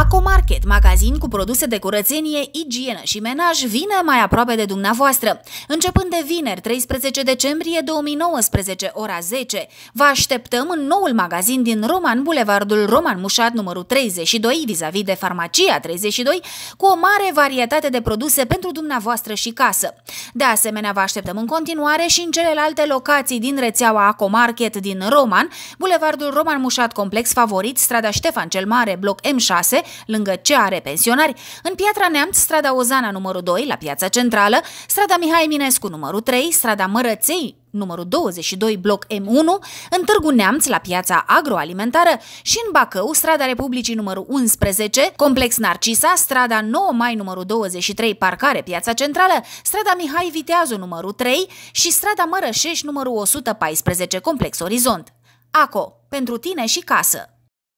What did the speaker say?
Acomarket, magazin cu produse de curățenie, igienă și menaj, vine mai aproape de dumneavoastră. Începând de vineri, 13 decembrie 2019, ora 10, vă așteptăm în noul magazin din Roman Bulevardul Roman Mușat, numărul 32, vis-a-vis -vis de Farmacia 32, cu o mare varietate de produse pentru dumneavoastră și casă. De asemenea, vă așteptăm în continuare și în celelalte locații din rețeaua Acomarket din Roman, Bulevardul Roman Mușat Complex Favorit, strada Ștefan cel Mare, bloc M6, lângă ce are Pensionari, în Piatra Neamț, strada Ozana numărul 2, la Piața Centrală, strada Mihai Eminescu numărul 3, strada Mărăței numărul 22, bloc M1, în Târgu Neamț, la piața agroalimentară și în Bacău, strada Republicii numărul 11, complex Narcisa, strada 9 mai numărul 23, parcare piața centrală, strada Mihai Viteazu numărul 3 și strada Mărășești numărul 114, complex Orizont. ACO, pentru tine și casă.